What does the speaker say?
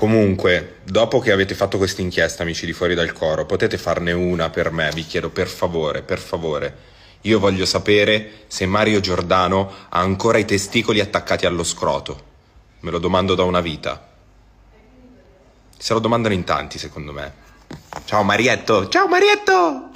Comunque, dopo che avete fatto questa inchiesta, amici di fuori dal coro, potete farne una per me, vi chiedo per favore, per favore. Io voglio sapere se Mario Giordano ha ancora i testicoli attaccati allo scroto. Me lo domando da una vita. Se lo domandano in tanti, secondo me. Ciao Marietto! Ciao Marietto!